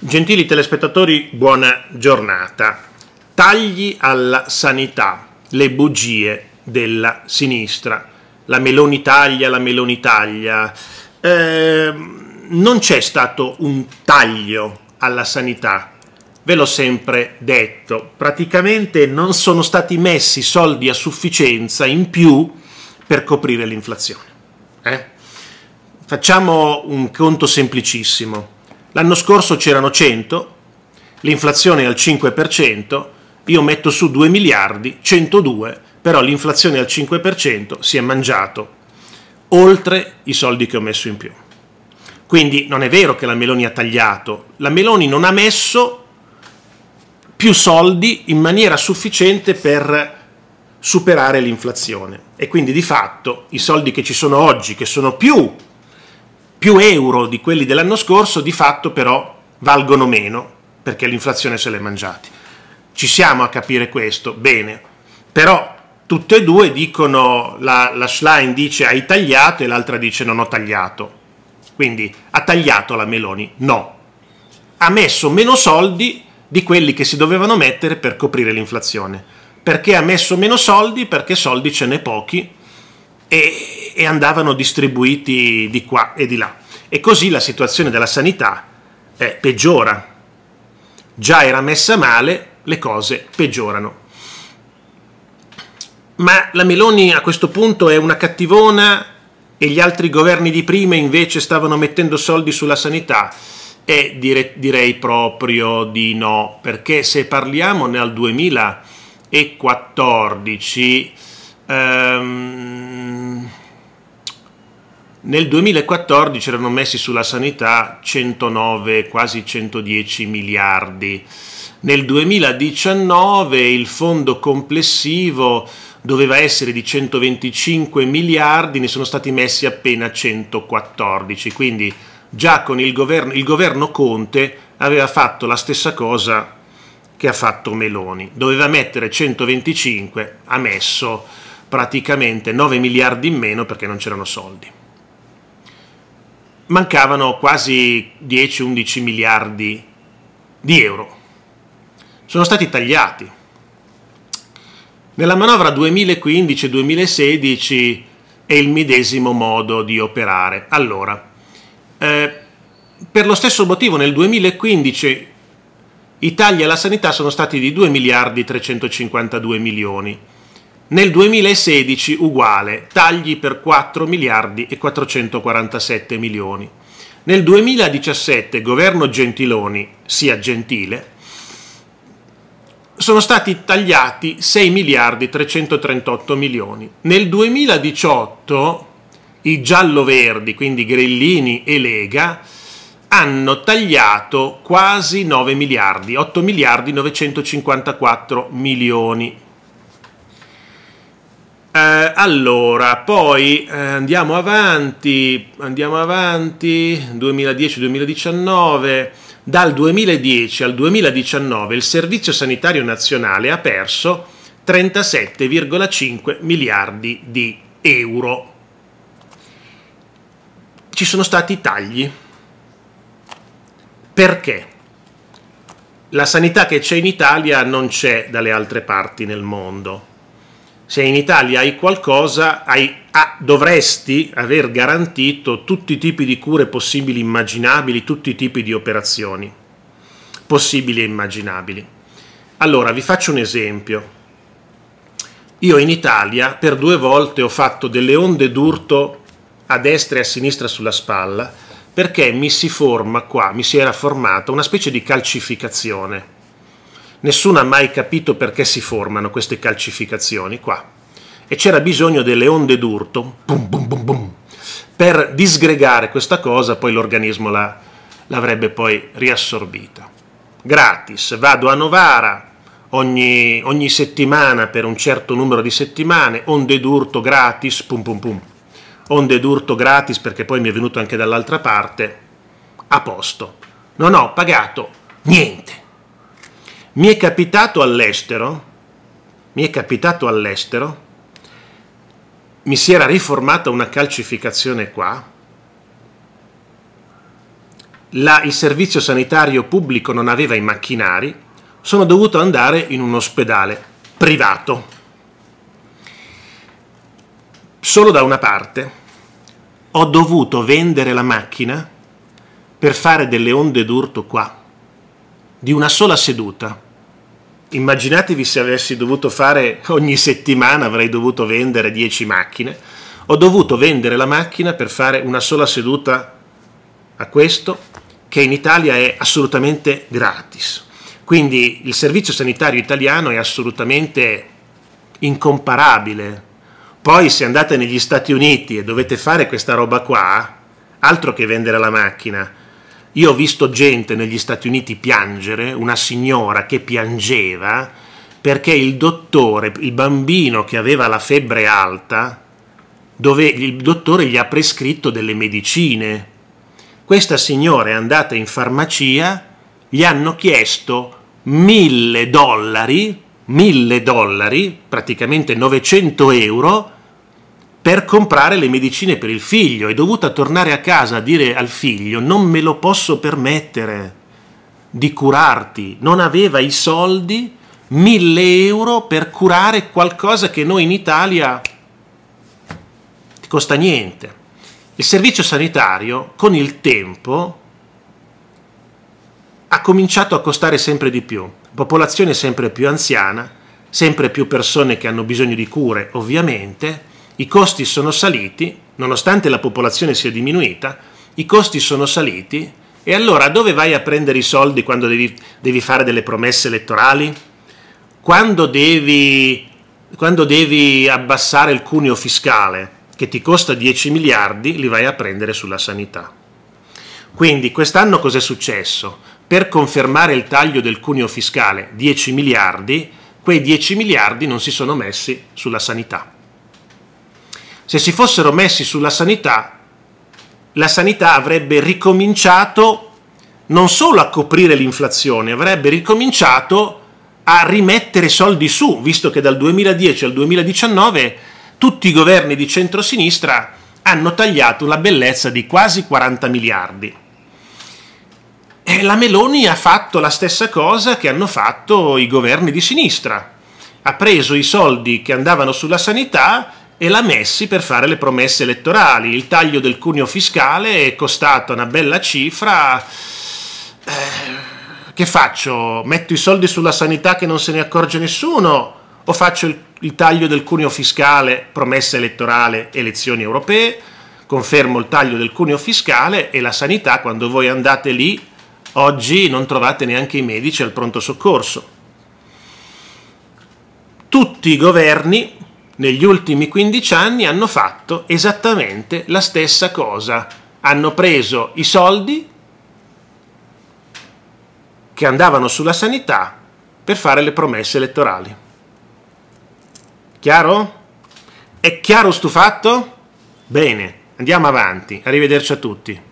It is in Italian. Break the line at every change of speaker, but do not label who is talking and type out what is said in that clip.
Gentili telespettatori, buona giornata. Tagli alla sanità, le bugie della sinistra. La Meloni taglia, la Meloni taglia. Eh, non c'è stato un taglio alla sanità, ve l'ho sempre detto. Praticamente non sono stati messi soldi a sufficienza in più per coprire l'inflazione. Eh? Facciamo un conto semplicissimo L'anno scorso c'erano 100, l'inflazione è al 5%, io metto su 2 miliardi, 102, però l'inflazione al 5% si è mangiato oltre i soldi che ho messo in più. Quindi non è vero che la Meloni ha tagliato, la Meloni non ha messo più soldi in maniera sufficiente per superare l'inflazione e quindi di fatto i soldi che ci sono oggi, che sono più più euro di quelli dell'anno scorso, di fatto però valgono meno perché l'inflazione se l'è mangiati. Ci siamo a capire questo, bene, però tutte e due dicono, la, la Schlein dice hai tagliato e l'altra dice non ho tagliato. Quindi ha tagliato la Meloni? No. Ha messo meno soldi di quelli che si dovevano mettere per coprire l'inflazione. Perché ha messo meno soldi? Perché soldi ce n'è pochi e, e andavano distribuiti di qua e di là. E così la situazione della sanità eh, peggiora. Già era messa male, le cose peggiorano. Ma la Meloni a questo punto è una cattivona e gli altri governi di prima invece stavano mettendo soldi sulla sanità? E dire, direi proprio di no, perché se parliamo nel 2014 ehm, nel 2014 erano messi sulla sanità 109, quasi 110 miliardi. Nel 2019 il fondo complessivo doveva essere di 125 miliardi, ne sono stati messi appena 114, quindi già con il governo, il governo Conte aveva fatto la stessa cosa che ha fatto Meloni, doveva mettere 125, ha messo praticamente 9 miliardi in meno perché non c'erano soldi mancavano quasi 10-11 miliardi di euro. Sono stati tagliati. Nella manovra 2015-2016 è il medesimo modo di operare. Allora, eh, per lo stesso motivo nel 2015 i tagli alla sanità sono stati di 2 miliardi 352 milioni nel 2016 uguale, tagli per 4 miliardi e 447 milioni. Nel 2017, governo Gentiloni, sia gentile, sono stati tagliati 6 miliardi 338 milioni. Nel 2018 i giallo-verdi, quindi Grillini e Lega, hanno tagliato quasi 9 miliardi, 8 miliardi 954 milioni. Eh, allora, poi eh, andiamo avanti, andiamo avanti, 2010-2019. Dal 2010 al 2019 il Servizio Sanitario Nazionale ha perso 37,5 miliardi di euro. Ci sono stati tagli. Perché? La sanità che c'è in Italia non c'è dalle altre parti nel mondo se in Italia hai qualcosa, hai, ah, dovresti aver garantito tutti i tipi di cure possibili e immaginabili, tutti i tipi di operazioni possibili e immaginabili. Allora, vi faccio un esempio. Io in Italia per due volte ho fatto delle onde d'urto a destra e a sinistra sulla spalla perché mi si forma qua, mi si era formata una specie di calcificazione nessuno ha mai capito perché si formano queste calcificazioni qua. E c'era bisogno delle onde d'urto bum, bum, bum, bum, per disgregare questa cosa, poi l'organismo la, l'avrebbe poi riassorbita. Gratis, vado a Novara ogni, ogni, settimana per un certo numero di settimane, onde d'urto gratis, pum pum pum, onde d'urto gratis perché poi mi è venuto anche dall'altra parte, a posto. Non ho pagato niente. Mi è capitato all'estero, mi è capitato all'estero, mi si era riformata una calcificazione qua, la, il servizio sanitario pubblico non aveva i macchinari, sono dovuto andare in un ospedale privato, solo da una parte. Ho dovuto vendere la macchina per fare delle onde d'urto qua, di una sola seduta, immaginatevi se avessi dovuto fare ogni settimana, avrei dovuto vendere 10 macchine, ho dovuto vendere la macchina per fare una sola seduta a questo, che in Italia è assolutamente gratis. Quindi il servizio sanitario italiano è assolutamente incomparabile. Poi se andate negli Stati Uniti e dovete fare questa roba qua, altro che vendere la macchina, io ho visto gente negli Stati Uniti piangere, una signora che piangeva perché il dottore, il bambino che aveva la febbre alta, dove il dottore gli ha prescritto delle medicine. Questa signora è andata in farmacia, gli hanno chiesto mille dollari, mille dollari, praticamente 900 euro, per comprare le medicine per il figlio, è dovuta tornare a casa a dire al figlio non me lo posso permettere di curarti, non aveva i soldi, mille euro per curare qualcosa che noi in Italia ti costa niente. Il servizio sanitario con il tempo ha cominciato a costare sempre di più, popolazione sempre più anziana, sempre più persone che hanno bisogno di cure ovviamente, i costi sono saliti, nonostante la popolazione sia diminuita, i costi sono saliti e allora dove vai a prendere i soldi quando devi, devi fare delle promesse elettorali? Quando devi, quando devi abbassare il cuneo fiscale che ti costa 10 miliardi, li vai a prendere sulla sanità. Quindi quest'anno cos'è successo? Per confermare il taglio del cuneo fiscale 10 miliardi, quei 10 miliardi non si sono messi sulla sanità. Se si fossero messi sulla sanità, la sanità avrebbe ricominciato non solo a coprire l'inflazione, avrebbe ricominciato a rimettere soldi su, visto che dal 2010 al 2019 tutti i governi di centrosinistra hanno tagliato la bellezza di quasi 40 miliardi. E la Meloni ha fatto la stessa cosa che hanno fatto i governi di sinistra. Ha preso i soldi che andavano sulla sanità e la messi per fare le promesse elettorali. Il taglio del cuneo fiscale è costato una bella cifra. Eh, che faccio? Metto i soldi sulla sanità che non se ne accorge nessuno o faccio il, il taglio del cuneo fiscale, promessa elettorale, elezioni europee? Confermo il taglio del cuneo fiscale e la sanità quando voi andate lì oggi non trovate neanche i medici al pronto soccorso. Tutti i governi negli ultimi 15 anni hanno fatto esattamente la stessa cosa. Hanno preso i soldi che andavano sulla sanità per fare le promesse elettorali. Chiaro? È chiaro stufatto? Bene, andiamo avanti. Arrivederci a tutti.